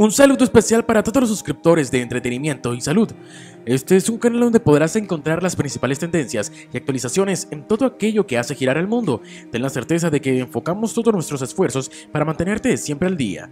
Un saludo especial para todos los suscriptores de entretenimiento y salud. Este es un canal donde podrás encontrar las principales tendencias y actualizaciones en todo aquello que hace girar el mundo. Ten la certeza de que enfocamos todos nuestros esfuerzos para mantenerte siempre al día.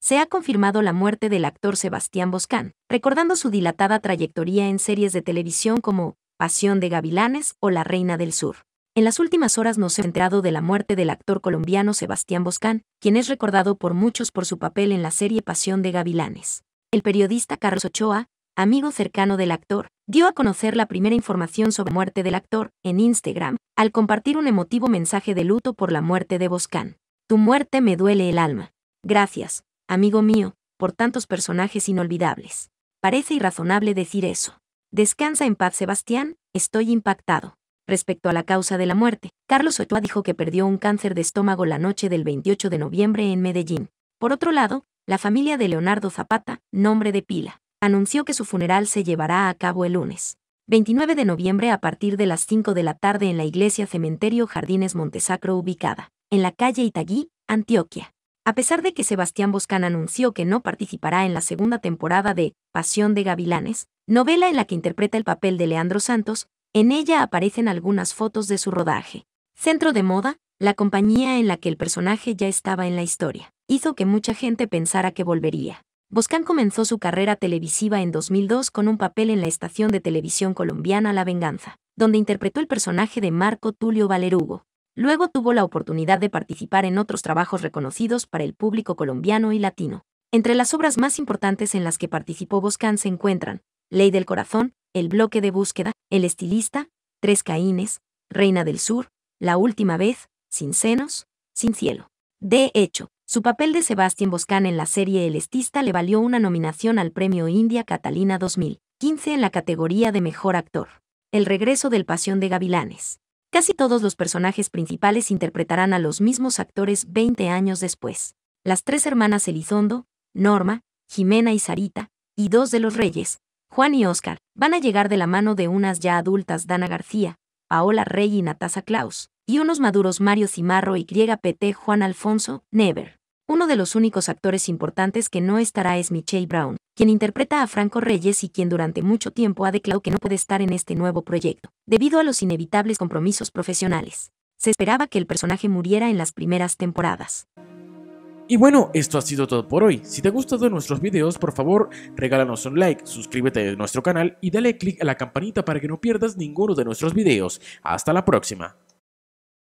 Se ha confirmado la muerte del actor Sebastián Boscán, recordando su dilatada trayectoria en series de televisión como Pasión de Gavilanes o La Reina del Sur. En las últimas horas nos hemos enterado de la muerte del actor colombiano Sebastián Boscán, quien es recordado por muchos por su papel en la serie Pasión de Gavilanes. El periodista Carlos Ochoa, amigo cercano del actor, dio a conocer la primera información sobre la muerte del actor en Instagram, al compartir un emotivo mensaje de luto por la muerte de Boscán. Tu muerte me duele el alma. Gracias, amigo mío, por tantos personajes inolvidables. Parece irrazonable decir eso. Descansa en paz, Sebastián, estoy impactado. Respecto a la causa de la muerte, Carlos Ochoa dijo que perdió un cáncer de estómago la noche del 28 de noviembre en Medellín. Por otro lado, la familia de Leonardo Zapata, nombre de pila, anunció que su funeral se llevará a cabo el lunes. 29 de noviembre a partir de las 5 de la tarde en la iglesia Cementerio Jardines Montesacro ubicada en la calle Itagüí, Antioquia. A pesar de que Sebastián Boscan anunció que no participará en la segunda temporada de Pasión de Gavilanes, novela en la que interpreta el papel de Leandro Santos, en ella aparecen algunas fotos de su rodaje. Centro de Moda, la compañía en la que el personaje ya estaba en la historia, hizo que mucha gente pensara que volvería. Boscan comenzó su carrera televisiva en 2002 con un papel en la estación de televisión colombiana La Venganza, donde interpretó el personaje de Marco Tulio Valerugo. Luego tuvo la oportunidad de participar en otros trabajos reconocidos para el público colombiano y latino. Entre las obras más importantes en las que participó Boscan se encuentran Ley del Corazón, el bloque de búsqueda, el estilista, tres caínes, reina del sur, la última vez, sin senos, sin cielo. De hecho, su papel de Sebastián Boscan en la serie El Estista le valió una nominación al Premio India Catalina 2015 en la categoría de Mejor Actor. El regreso del Pasión de Gavilanes. Casi todos los personajes principales interpretarán a los mismos actores 20 años después. Las tres hermanas Elizondo, Norma, Jimena y Sarita, y dos de los reyes, Juan y Oscar van a llegar de la mano de unas ya adultas Dana García, Paola Rey y Natasa Klaus, y unos maduros Mario Cimarro y griega PT Juan Alfonso, Never. Uno de los únicos actores importantes que no estará es Michelle Brown, quien interpreta a Franco Reyes y quien durante mucho tiempo ha declarado que no puede estar en este nuevo proyecto, debido a los inevitables compromisos profesionales. Se esperaba que el personaje muriera en las primeras temporadas. Y bueno, esto ha sido todo por hoy. Si te ha gustado nuestros videos, por favor, regálanos un like, suscríbete a nuestro canal y dale click a la campanita para que no pierdas ninguno de nuestros videos. Hasta la próxima.